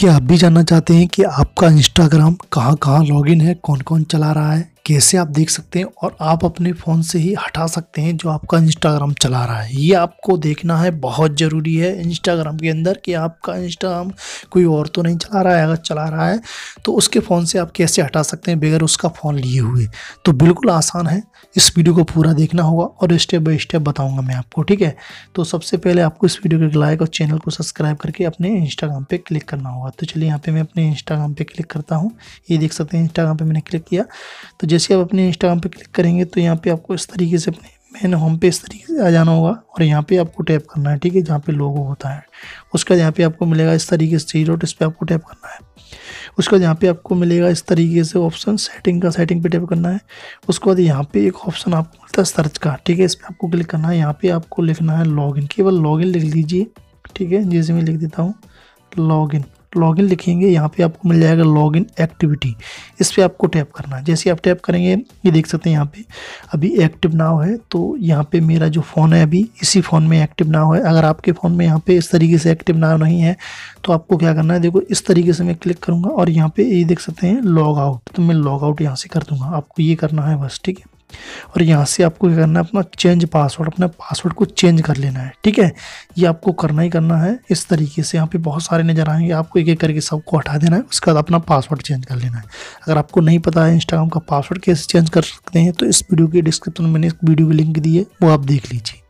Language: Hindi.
क्या आप भी जानना चाहते हैं कि आपका इंस्टाग्राम कहाँ कहाँ लॉगिन है कौन कौन चला रहा है कैसे आप देख सकते हैं और आप अपने फ़ोन से ही हटा सकते हैं जो आपका इंस्टाग्राम चला रहा है ये आपको देखना है बहुत ज़रूरी है इंस्टाग्राम के अंदर कि आपका इंस्टाग्राम कोई और तो नहीं चला रहा है अगर चला रहा है तो उसके फ़ोन से आप कैसे हटा सकते हैं बगैर उसका फ़ोन लिए हुए तो बिल्कुल आसान है इस वीडियो को पूरा देखना होगा और स्टेप बाई स्टेप बताऊँगा मैं आपको ठीक है तो सबसे पहले आपको इस वीडियो को लाइक और चैनल को सब्सक्राइब करके अपने इंस्टाग्राम पर क्लिक करना होगा तो चलिए यहाँ पर मैं अपने इंस्टाग्राम पर क्लिक करता हूँ ये देख सकते हैं इंस्टाग्राम पर मैंने क्लिक किया तो जैसे आप अपने इंस्टाग्राम पे क्लिक करेंगे तो यहाँ पे आपको इस तरीके से अपने मेन होम पे इस तरीके से आ जाना होगा और यहाँ पे आपको टैप करना है ठीक है जहाँ पे लोगो होता है उसका यहाँ पे आपको मिलेगा इस तरीके से जीरो इस पर आपको टैप करना है उसके बाद यहाँ पे आपको मिलेगा इस तरीके से ऑप्शन सेटिंग का सेटिंग पे टैप करना है उसके बाद यहाँ पे एक ऑप्शन आपको मिलता है सर्च का ठीक है इस पर आपको क्लिक करना है यहाँ पे आपको लिखना है लॉगिन केवल लॉगिन लिख लीजिए ठीक है जैसे मैं लिख देता हूँ लॉगिन लॉगिन लिखेंगे यहाँ पे आपको मिल जाएगा लॉगिन एक्टिविटी इस पर आपको टैप करना है जैसे आप टैप करेंगे ये देख सकते हैं यहाँ पे अभी एक्टिव नाव है तो यहाँ पे मेरा जो फ़ोन है अभी इसी फ़ोन में एक्टिव नाव है अगर आपके फ़ोन में यहाँ पे इस तरीके से एक्टिव नाव नहीं है तो आपको क्या करना है देखो इस तरीके से मैं क्लिक करूँगा और यहाँ पर ये देख सकते हैं लॉग आउट तो मैं लॉग आउट यहाँ से कर दूँगा आपको ये करना है बस ठीक है और यहाँ से आपको क्या करना है अपना चेंज पासवर्ड अपना पासवर्ड को चेंज कर लेना है ठीक है ये आपको करना ही करना है इस तरीके से यहाँ पे बहुत सारे नज़र आएंगे आपको एक एक करके सबको हटा देना है उसके बाद अपना पासवर्ड चेंज कर लेना है अगर आपको नहीं पता है इंस्टाग्राम का पासवर्ड कैसे चेंज कर सकते हैं तो इस वीडियो के डिस्क्रिप्शन में मैंने एक वीडियो की लिंक दी है वो आप देख लीजिए